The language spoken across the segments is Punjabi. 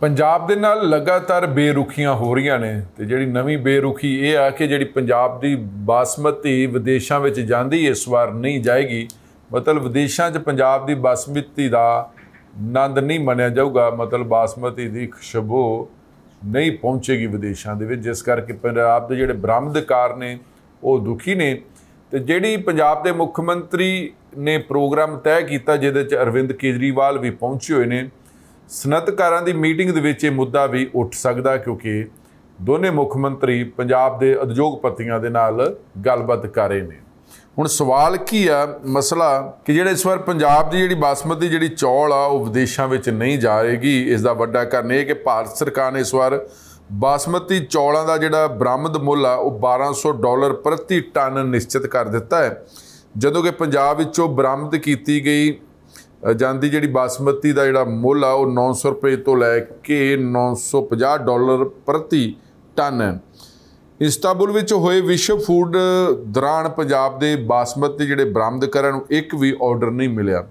ਪੰਜਾਬ ਦੇ ਨਾਲ ਲਗਾਤਾਰ ਬੇਰੁਖੀਆਂ ਹੋ ਰਹੀਆਂ ਨੇ ਤੇ ਜਿਹੜੀ ਨਵੀਂ ਬੇਰੁਖੀ ਇਹ ਆ ਕਿ ਜਿਹੜੀ ਪੰਜਾਬ ਦੀ ਬਾਸਮਤੀ ਵਿਦੇਸ਼ਾਂ ਵਿੱਚ ਜਾਂਦੀ ਇਸ ਵਾਰ ਨਹੀਂ ਜਾਏਗੀ ਮਤਲਬ ਵਿਦੇਸ਼ਾਂ 'ਚ ਪੰਜਾਬ ਦੀ ਬਾਸਮਤੀ ਦਾ ਆਨੰਦ ਨਹੀਂ ਮੰਨਿਆ ਜਾਊਗਾ ਮਤਲਬ ਬਾਸਮਤੀ ਦੀ ਖੁਸ਼ਬੂ ਨਹੀਂ ਪਹੁੰਚੇਗੀ ਵਿਦੇਸ਼ਾਂ ਦੇ ਵਿੱਚ ਜਿਸ ਕਰਕੇ ਪੰਜਾਬ ਦੇ ਜਿਹੜੇ ਬ੍ਰਾਹਮਣਕਾਰ ਨੇ ਉਹ ਦੁਖੀ ਨੇ ਤੇ ਜਿਹੜੀ ਪੰਜਾਬ ਦੇ ਮੁੱਖ ਮੰਤਰੀ ਨੇ ਪ੍ਰੋਗਰਾਮ ਤੈਅ ਕੀਤਾ ਜਿਹਦੇ 'ਚ ਅਰਵਿੰਦ ਕੇਜਰੀਵਾਲ ਵੀ ਪਹੁੰਚੇ ਹੋਏ ਨੇ ਸਨਤਕਾਰਾਂ ਦੀ ਮੀਟਿੰਗ ਦੇ ਵਿੱਚ ਇਹ ਮੁੱਦਾ ਵੀ ਉੱਠ ਸਕਦਾ ਕਿਉਂਕਿ ਦੋਨੇ ਮੁੱਖ ਮੰਤਰੀ ਪੰਜਾਬ ਦੇ ਉਦਯੋਗਪਤੀਆਂ ਦੇ ਨਾਲ ਗੱਲਬਾਤ ਕਰ ਰਹੇ ਨੇ ਹੁਣ ਸਵਾਲ ਕੀ ਆ ਮਸਲਾ ਕਿ ਜਿਹੜੇ ਇਸ ਵਾਰ ਪੰਜਾਬ ਦੀ ਜਿਹੜੀ ਬਾਸਮਤੀ ਜਿਹੜੀ ਚੌਲ ਆ ਉਹ ਵਿਦੇਸ਼ਾਂ ਵਿੱਚ ਨਹੀਂ ਜਾਏਗੀ ਇਸ ਦਾ ਵੱਡਾ ਕਾਰਨ ਇਹ ਕਿ ਭਾਰਤ ਸਰਕਾਰ ਨੇ ਇਸ ਵਾਰ ਬਾਸਮਤੀ ਚੌਲਾਂ ਦਾ ਜਿਹੜਾ ਬਰਾਮਦ ਮੁੱਲ ਆ ਉਹ 1200 ਡਾਲਰ ਪ੍ਰਤੀ ਟਨ ਨਿਸ਼ਚਿਤ ਕਰ ਦਿੱਤਾ ਹੈ ਜਦੋਂ ਕਿ ਪੰਜਾਬ ਵਿੱਚੋਂ ਬਰਾਮਦ ਕੀਤੀ ਗਈ ਜਾਂਦੀ ਜਿਹੜੀ ਬਾਸਮਤੀ ਦਾ ਜਿਹੜਾ ਮੁੱਲ ਆ ਉਹ 900 ਰੁਪਏ ਤੋਂ ਲੈ ਕੇ 950 ਡਾਲਰ ਪ੍ਰਤੀ ਟਨ ਹੈ ਇਸਤਾਬੁਲ ਵਿੱਚ ਹੋਏ ਵਿਸ਼ਵ ਫੂਡ ਦੌਰਾਨ ਪੰਜਾਬ ਦੇ ਬਾਸਮਤੀ ਜਿਹੜੇ ਬਰਾਮਦ ਕਰਨ ਨੂੰ ਇੱਕ ਵੀ ਆਰਡਰ ਨਹੀਂ ਮਿਲਿਆ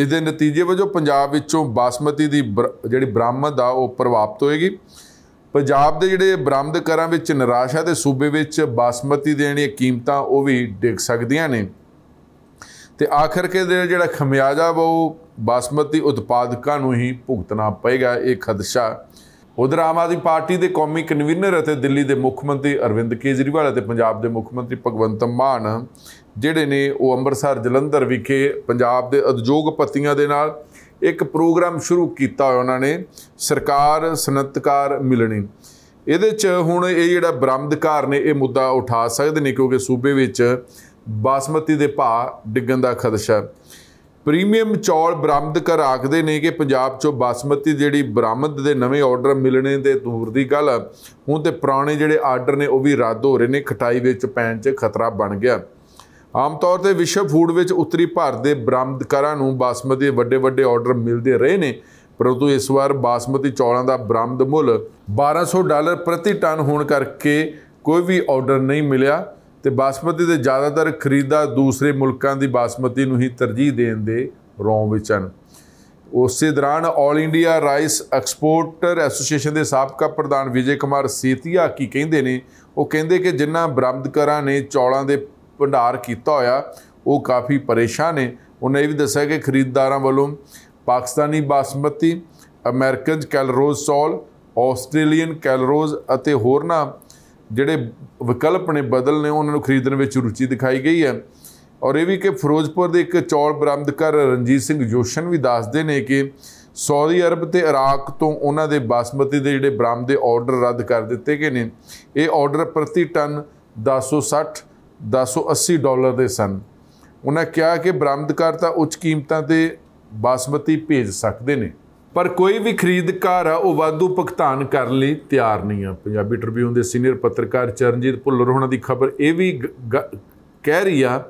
ਇਸ ਦੇ ਨਤੀਜੇ ਵਜੋਂ ਪੰਜਾਬ ਵਿੱਚੋਂ ਬਾਸਮਤੀ ਦੀ ਜਿਹੜੀ ਬਰਾਮਦ ਆ ਉਹ ਪ੍ਰਭਾਵਿਤ ਹੋਏਗੀ ਪੰਜਾਬ ਦੇ ਜਿਹੜੇ ਕਰਾਂ ਵਿੱਚ ਨਿਰਾਸ਼ਾ ਤੇ ਸੂਬੇ ਵਿੱਚ ਬਾਸਮਤੀ ਦੀਆਂ ਕੀਮਤਾਂ ਉਹ ਵੀ ਡਿੱਗ ਸਕਦੀਆਂ ਨੇ ਤੇ ਆਖਰ ਕੇ ਦੇ ਜਿਹੜਾ ਖਮਿਆਜਾ ਬਉ ਬਾਸਮਤੀ ਉਤਪਾਦਕਾਂ ਨੂੰ ਹੀ ਭੁਗਤਣਾ ਪਏਗਾ ਇਹ ਖਦਸ਼ਾ ਉਧਰ ਆਮ ਆਦਮੀ ਪਾਰਟੀ ਦੇ ਕੌਮੀ ਕਨਵੀਨਰ ਅਤੇ ਦਿੱਲੀ ਦੇ ਮੁੱਖ ਮੰਤਰੀ ਅਰਵਿੰਦ ਕੇਜਰੀਵਾਲ ਅਤੇ ਪੰਜਾਬ ਦੇ ਮੁੱਖ ਮੰਤਰੀ ਭਗਵੰਤ ਮਾਨ ਜਿਹੜੇ ਨੇ ਉਹ ਅੰਮ੍ਰਿਤਸਰ ਜਲੰਧਰ ਵਿਖੇ ਪੰਜਾਬ ਦੇ ਉਦਯੋਗਪਤੀਆਂ ਦੇ ਨਾਲ ਇੱਕ ਪ੍ਰੋਗਰਾਮ ਸ਼ੁਰੂ ਕੀਤਾ ਹੋਇਆ ਉਹਨਾਂ ਨੇ ਸਰਕਾਰ ਸਨਤਕਾਰ ਮਿਲਣੀ ਇਹਦੇ 'ਚ ਹੁਣ ਇਹ ਜਿਹੜਾ ਬਰਾਮਦਕਾਰ ਨੇ ਇਹ ਮੁੱਦਾ ਉਠਾ ਸਕਦੇ ਨੇ ਕਿਉਂਕਿ ਸੂਬੇ ਵਿੱਚ ਬਾਸਮਤੀ ਦੇ ਭਾਅ ਡਿੱਗਣ ਦਾ ਖਦਸ਼ਾ ਪ੍ਰੀਮੀਅਮ ਚੌਲ ਬਰਾਮਦ ਕਰ ਆਖਦੇ ਨੇ ਕਿ ਪੰਜਾਬ 'ਚੋਂ ਬਾਸਮਤੀ ਜਿਹੜੀ ਬਰਾਮਦ ਦੇ ਨਵੇਂ ਆਰਡਰ ਮਿਲਣੇ ਦੇ ਦੂਰ ਦੀ ਗੱਲ ਹੁਣ ਤੇ ਪੁਰਾਣੇ ਜਿਹੜੇ ਆਰਡਰ ਨੇ ਉਹ ਵੀ ਰੱਦ ਹੋ ਰਹੇ ਨੇ ਖਟਾਈ ਵਿੱਚ ਪੈਣ 'ਚ ਖਤਰਾ ਬਣ ਗਿਆ ਆਮ ਤੌਰ ਤੇ ਵਿਸ਼ਵ ਫੂਡ ਵਿੱਚ ਉੱਤਰੀ ਭਾਰਤ ਦੇ ਬਰਾਮਦਕਾਰਾਂ ਨੂੰ ਬਾਸਮਤੀ ਦੇ ਵੱਡੇ ਵੱਡੇ ਆਰਡਰ ਮਿਲਦੇ ਰਹੇ ਨੇ ਪਰੰਤੂ ਇਸ ਵਾਰ ਬਾਸਮਤੀ ਚੌਲਾਂ ਦਾ ਬਰਾਮਦ ਮੁੱਲ 1200 ਡਾਲਰ ਪ੍ਰਤੀ ਟਨ ਹੋਣ ਕਰਕੇ ਕੋਈ ਵੀ ਆਰਡਰ ਨਹੀਂ ਮਿਲਿਆ ਤੇ ਬਾਸਮਤੀ ਦੇ ਜ਼ਿਆਦਾਤਰ ਖਰੀਦਾ ਦੂਸਰੇ ਮੁਲਕਾਂ ਦੀ ਬਾਸਮਤੀ ਨੂੰ ਹੀ ਤਰਜੀਹ ਦੇਣ ਦੇ ਰੋਂ ਵਿੱਚ ਹਨ ਉਸੇ ਦੌਰਾਨ 올 ਇੰਡੀਆ ਰਾਈਸ ਐਕਸਪੋਰਟਰ ਐਸੋਸੀਏਸ਼ਨ ਦੇ ਸਾਬਕਾ ਪ੍ਰਧਾਨ ਵਿਜੇ ਕੁਮਾਰ ਸੀਤੀਆ ਕੀ ਕਹਿੰਦੇ ਨੇ ਉਹ ਕਹਿੰਦੇ ਕਿ ਜਿੰਨਾ ਬਰਾਮਦਕਾਰਾਂ ਨੇ ਚੌਲਾਂ ਦੇ ਭੰਡਾਰ ਕੀਤਾ ਹੋਇਆ ਉਹ ਕਾਫੀ ਪਰੇਸ਼ਾਨ ਨੇ ਉਹਨੇ ਇਹ ਵੀ ਦੱਸਿਆ ਕਿ ਖਰੀਦਦਾਰਾਂ ਵੱਲੋਂ ਪਾਕਿਸਤਾਨੀ ਬਾਸਮਤੀ ਅਮਰੀਕਨ ਕੈਲਰੋਜ਼ ਸੌਲ ਆਸਟ੍ਰੇਲੀਅਨ ਕੈਲਰੋਜ਼ ਅਤੇ ਹੋਰਨਾਂ ਜਿਹੜੇ ਵਿਕਲਪ ਨੇ ਬਦਲ ਨੇ ਉਹਨਾਂ ਨੂੰ ਖਰੀਦਣ ਵਿੱਚ ਰੁਚੀ ਦਿਖਾਈ ਗਈ ਹੈ ਔਰ ਇਹ ਵੀ ਕਿ ਫਿਰੋਜ਼ਪੁਰ ਦੇ ਇੱਕ ਚੌਲ ਬਰਾਮਦਕਰ ਰਣਜੀਤ ਸਿੰਘ ਜੋਸ਼ਨ ਵੀ ਦੱਸਦੇ ਨੇ ਕਿ ਸਾਊਦੀ ਅਰਬ ਤੇ ਇਰਾਕ ਤੋਂ ਉਹਨਾਂ ਦੇ ਬਾਸਮਤੀ ਦੇ ਜਿਹੜੇ ਬਰਾਮਦੇ ਆਰਡਰ ਰੱਦ ਕਰ ਦਿੱਤੇ ਗਏ ਨੇ ਇਹ ਆਰਡਰ ਪ੍ਰਤੀ ਟਨ 1060 1080 ਡਾਲਰ ਦੇ ਸਨ ਉਹਨਾਂ ਕਿਹਾ ਕਿ ਬਰਾਮਦਕਰ ਤਾਂ ਉੱਚ ਕੀਮਤਾਂ ਤੇ ਬਾਸਮਤੀ ਭੇਜ ਸਕਦੇ ਨੇ ਪਰ ਕੋਈ ਵੀ ਖਰੀਦਕਾਰ ਆ ਉਹ ਵਾਧੂ ਭੁਗਤਾਨ ਕਰਨ ਲਈ ਤਿਆਰ ਨਹੀਂ ਆ ਪੰਜਾਬੀ ਟ੍ਰਿਬਿਊਨ ਦੇ ਸੀਨੀਅਰ ਪੱਤਰਕਾਰ ਚਰਨਜੀਤ ਭੁੱਲਰ ਹੋਣਾ ਦੀ ਖਬਰ ਇਹ ਵੀ ਕਹਿ ਰਹੀ ਆ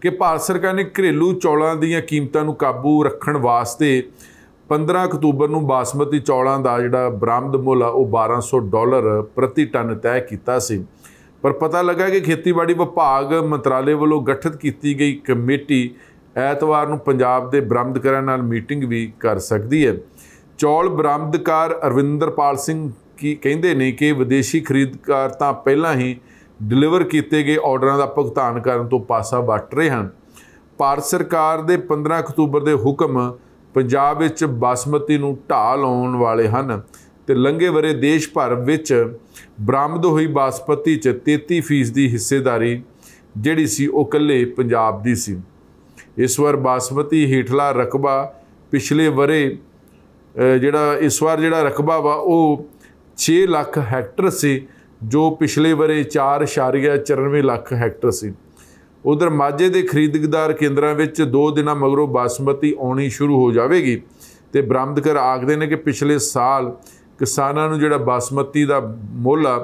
ਕਿ ਭਾਰਤ ਸਰਕਾਰ ਨੇ ਘਰੇਲੂ ਚੌਲਾਂ ਦੀਆਂ ਕੀਮਤਾਂ ਨੂੰ ਕਾਬੂ ਰੱਖਣ ਵਾਸਤੇ 15 ਅਕਤੂਬਰ ਨੂੰ ਬਾਸਮਤੀ ਚੌਲਾਂ ਦਾ ਜਿਹੜਾ ਬਰਾਮਦ ਮੁੱਲ ਆ ਉਹ 1200 ਡਾਲਰ ਪ੍ਰਤੀ ਟਨ ਤੈਅ ਕੀਤਾ ਸੀ ਪਰ ਪਤਾ ਲੱਗਾ ਕਿ ਖੇਤੀਬਾੜੀ ਵਿਭਾਗ ਮੰਤਰਾਲੇ ਵੱਲੋਂ ਗਠਿਤ ਕੀਤੀ ਗਈ ਕਮੇਟੀ ਐਤਵਾਰ ਨੂੰ ਪੰਜਾਬ ਦੇ ਬਰਾਮਦਕਾਰਾਂ ਨਾਲ ਮੀਟਿੰਗ ਵੀ ਕਰ ਸਕਦੀ ਹੈ ਚੌਲ ਬਰਾਮਦਕਾਰ ਅਰਵਿੰਦਰਪਾਲ ਸਿੰਘ ਕੀ ਕਹਿੰਦੇ ਨੇ ਕਿ ਵਿਦੇਸ਼ੀ ਖਰੀਦਕਾਰ ਤਾਂ ਪਹਿਲਾਂ ਹੀ ਡਿਲੀਵਰ ਕੀਤੇ ਗਏ ਆਰਡਰਾਂ ਦਾ ਭੁਗਤਾਨ ਕਰਨ ਤੋਂ ਪਾਸਾ ਵੱਟ ਰਹੇ ਹਨ ਪਾਰ ਸਰਕਾਰ ਦੇ 15 ਅਕਤੂਬਰ ਦੇ ਹੁਕਮ ਪੰਜਾਬ ਵਿੱਚ ਬਾਸਮਤੀ ਨੂੰ ਢਾਹ ਲਾਉਣ ਵਾਲੇ ਹਨ ਤੇ ਲੰਘੇ ਬਰੇ ਦੇਸ਼ ਭਰ ਵਿੱਚ ਬਰਾਮਦ ਹੋਈ ਬਾਸਮਤੀ 'ਚ 33% ਦੀ ਹਿੱਸੇਦਾਰੀ ਜਿਹੜੀ ਸੀ ਉਹ ਇਕੱਲੇ ਪੰਜਾਬ ਦੀ ਸੀ ਇਸ ਵਾਰ ਬਾਸਮਤੀ ਹੀਟਲਾ ਰਕਬਾ ਪਿਛਲੇ ਬਰੇ ਜਿਹੜਾ ਇਸ ਵਾਰ ਜਿਹੜਾ ਰਕਬਾ ਵਾ ਉਹ 6 ਲੱਖ ਹੈਕਟਰ ਸੀ ਜੋ ਪਿਛਲੇ ਬਰੇ 4.94 ਲੱਖ ਹੈਕਟਰ ਸੀ ਉਧਰ ਮਾਝੇ ਦੇ ਖਰੀਦਗਦਾਰ ਕੇਂਦਰਾਂ ਵਿੱਚ 2 ਦਿਨਾਂ ਮਗਰੋਂ ਬਾਸਮਤੀ ਆਉਣੀ ਸ਼ੁਰੂ ਹੋ ਜਾਵੇਗੀ ਤੇ ਬਰਾਮਦਕਰ ਆਖਦੇ ਨੇ ਕਿ ਪਿਛਲੇ ਸਾਲ ਕਿਸਾਨਾਂ ਨੂੰ ਜਿਹੜਾ ਬਾਸਮਤੀ ਦਾ ਮੁੱਲ ਆ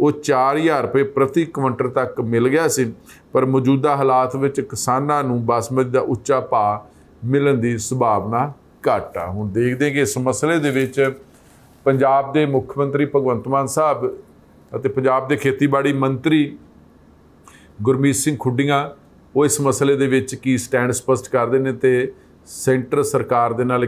ਉਹ 4000 ਰੁਪਏ ਪ੍ਰਤੀ ਕੁਇੰਟਲ ਤੱਕ ਮਿਲ ਗਿਆ ਸੀ ਪਰ ਮੌਜੂਦਾ ਹਾਲਾਤ ਵਿੱਚ ਕਿਸਾਨਾਂ ਨੂੰ ਬਾਸਮਤੀ ਦਾ ਉੱਚਾ ਭਾਅ ਮਿਲਣ ਦੀ ਸੰਭਾਵਨਾ ਘੱਟ ਆ ਹੁਣ ਦੇਖਦੇ ਕਿ ਇਸ ਮਸਲੇ ਦੇ ਵਿੱਚ ਪੰਜਾਬ ਦੇ ਮੁੱਖ ਮੰਤਰੀ ਭਗਵੰਤ ਮਾਨ ਸਾਹਿਬ ਅਤੇ ਪੰਜਾਬ ਦੇ ਖੇਤੀਬਾੜੀ ਮੰਤਰੀ ਗੁਰਮੀਤ ਸਿੰਘ ਖੁੱਡੀਆਂ ਉਹ ਇਸ ਮਸਲੇ ਦੇ ਵਿੱਚ ਕੀ ਸਟੈਂਡ ਸਪਸ਼ਟ ਕਰਦੇ ਨੇ ਤੇ ਸੈਂਟਰ ਸਰਕਾਰ ਦੇ ਨਾਲ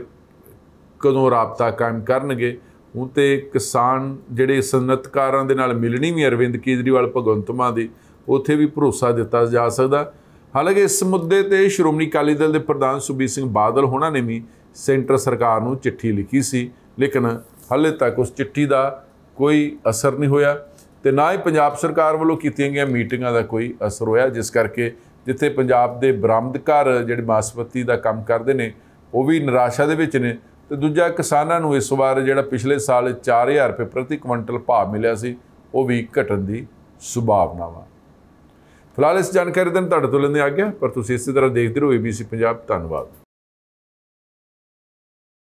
ਕਦੋਂ ਰਾਬਤਾ ਕਾਇਮ ਕਰਨਗੇ ਹੁਣ ਤੇ ਕਿਸਾਨ ਜਿਹੜੇ ਸਨਅਤਕਾਰਾਂ ਦੇ ਨਾਲ ਮਿਲਣੀ ਵੀ ਅਰਵਿੰਦ ਕੇਜਰੀਵਾਲ ਭਗਵੰਤ ਮਾਨ ਦੀ ਉਥੇ ਵੀ ਭਰੋਸਾ ਦਿੱਤਾ ਜਾ ਸਕਦਾ ਹਾਲਾਂਕਿ ਇਸ ਮੁੱਦੇ ਤੇ ਸ਼੍ਰੋਮਣੀ ਅਕਾਲੀ ਦਲ ਦੇ ਪ੍ਰਧਾਨ ਸੁਬੀਰ ਸਿੰਘ ਬਾਦਲ ਹੋਣਾ ਨੇ ਵੀ ਸੈਂਟਰ ਸਰਕਾਰ ਨੂੰ ਚਿੱਠੀ ਲਿਖੀ ਸੀ ਲੇਕਿਨ ਹਾਲੇ ਤੱਕ ਉਸ ਚਿੱਠੀ ਦਾ ਕੋਈ ਅਸਰ ਨਹੀਂ ਹੋਇਆ ਤੇ ਨਾ ਹੀ ਪੰਜਾਬ ਸਰਕਾਰ ਵੱਲੋਂ ਕੀਤੀਆਂ ਗਈਆਂ ਮੀਟਿੰਗਾਂ ਦਾ ਕੋਈ ਅਸਰ ਹੋਇਆ ਜਿਸ ਕਰਕੇ ਜਿੱਥੇ ਪੰਜਾਬ ਦੇ ਬਰਾਮਦਕਾਰ ਜਿਹੜੇ ਮਾਸਪਤੀ ਦਾ ਕੰਮ ਕਰਦੇ ਨੇ ਉਹ ਵੀ ਨਿਰਾਸ਼ਾ ਦੇ ਵਿੱਚ ਨੇ ਤੇ ਦੂਜਾ ਕਿਸਾਨਾਂ ਨੂੰ ਇਸ ਵਾਰ ਜਿਹੜਾ ਪਿਛਲੇ ਸਾਲ 4000 ਰੁਪਏ ਪ੍ਰਤੀ ਕੁਇੰਟਲ ਭਾਅ ਮਿਲਿਆ ਸੀ ਉਹ ਵੀ ਘਟਣ ਦੀ ਸੰਭਾਵਨਾ ਵਾ ਫਿਲਹਾਲ ਇਸ ਜਾਣਕਾਰੀ ਦਾ ਤੁਹਾਡੇ ਤੋਂ ਲੈਂਦੇ ਆ ਗਿਆ ਪਰ ਤੁਸੀਂ ਇਸੇ ਤਰ੍ਹਾਂ ਦੇਖਦੇ ਰਹੋ ABC ਪੰਜਾਬ ਧੰਨਵਾਦ